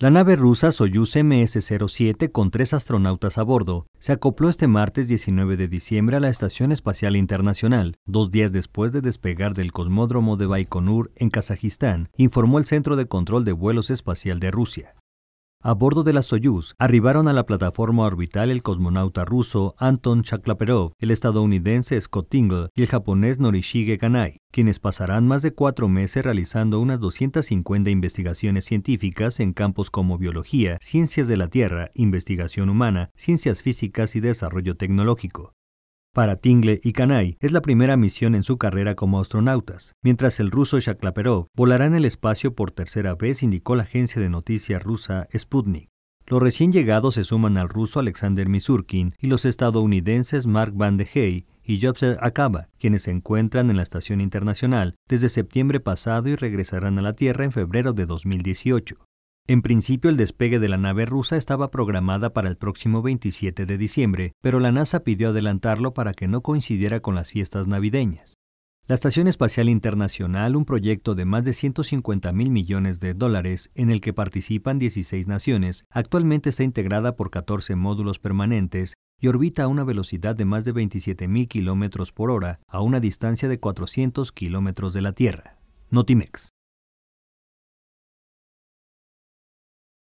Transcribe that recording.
La nave rusa Soyuz MS-07 con tres astronautas a bordo se acopló este martes 19 de diciembre a la Estación Espacial Internacional, dos días después de despegar del cosmódromo de Baikonur en Kazajistán, informó el Centro de Control de Vuelos Espacial de Rusia. A bordo de la Soyuz arribaron a la plataforma orbital el cosmonauta ruso Anton Chaklaperov, el estadounidense Scott Tingle y el japonés Norishige Kanai, quienes pasarán más de cuatro meses realizando unas 250 investigaciones científicas en campos como biología, ciencias de la Tierra, investigación humana, ciencias físicas y desarrollo tecnológico. Para Tingle y Kanai es la primera misión en su carrera como astronautas, mientras el ruso Shaklaperov volará en el espacio por tercera vez, indicó la agencia de noticias rusa Sputnik. Los recién llegados se suman al ruso Alexander Misurkin y los estadounidenses Mark Van de Hey y Jobser Akaba, quienes se encuentran en la estación internacional desde septiembre pasado y regresarán a la Tierra en febrero de 2018. En principio, el despegue de la nave rusa estaba programada para el próximo 27 de diciembre, pero la NASA pidió adelantarlo para que no coincidiera con las fiestas navideñas. La Estación Espacial Internacional, un proyecto de más de 150 mil millones de dólares en el que participan 16 naciones, actualmente está integrada por 14 módulos permanentes y orbita a una velocidad de más de 27 mil kilómetros por hora a una distancia de 400 kilómetros de la Tierra. Notimex.